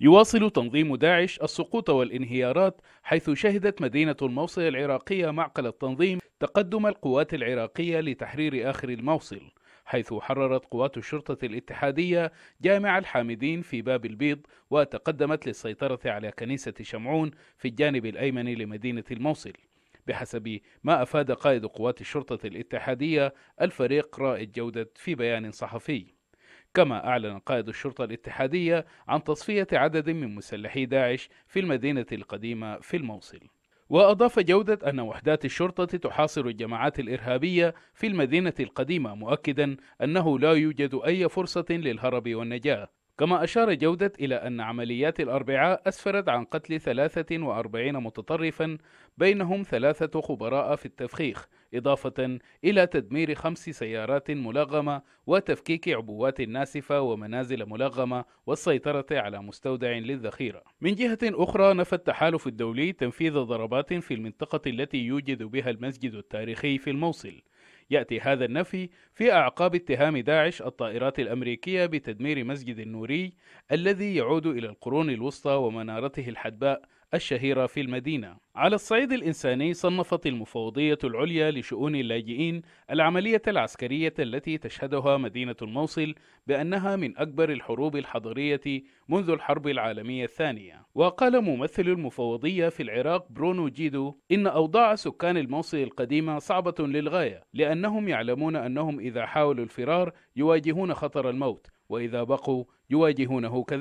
يواصل تنظيم داعش السقوط والانهيارات حيث شهدت مدينة الموصل العراقية معقل التنظيم تقدم القوات العراقية لتحرير آخر الموصل حيث حررت قوات الشرطة الاتحادية جامع الحامدين في باب البيض وتقدمت للسيطرة على كنيسة شمعون في الجانب الأيمن لمدينة الموصل بحسب ما أفاد قائد قوات الشرطة الاتحادية الفريق رائد جودة في بيان صحفي كما أعلن قائد الشرطة الاتحادية عن تصفية عدد من مسلحي داعش في المدينة القديمة في الموصل وأضاف جودة أن وحدات الشرطة تحاصر الجماعات الإرهابية في المدينة القديمة مؤكدا أنه لا يوجد أي فرصة للهرب والنجاة كما أشار جودة إلى أن عمليات الأربعاء أسفرت عن قتل 43 متطرفا بينهم ثلاثة خبراء في التفخيخ إضافة إلى تدمير خمس سيارات ملغمة وتفكيك عبوات ناسفة ومنازل ملغمة والسيطرة على مستودع للذخيرة. من جهة أخرى نفى التحالف الدولي تنفيذ ضربات في المنطقة التي يوجد بها المسجد التاريخي في الموصل يأتي هذا النفي في أعقاب اتهام داعش الطائرات الأمريكية بتدمير مسجد النوري الذي يعود إلى القرون الوسطى ومنارته الحدباء الشهيرة في المدينة على الصعيد الإنساني صنفت المفوضية العليا لشؤون اللاجئين العملية العسكرية التي تشهدها مدينة الموصل بأنها من أكبر الحروب الحضرية منذ الحرب العالمية الثانية وقال ممثل المفوضية في العراق برونو جيدو إن أوضاع سكان الموصل القديمة صعبة للغاية لأنهم يعلمون أنهم إذا حاولوا الفرار يواجهون خطر الموت وإذا بقوا يواجهونه كذلك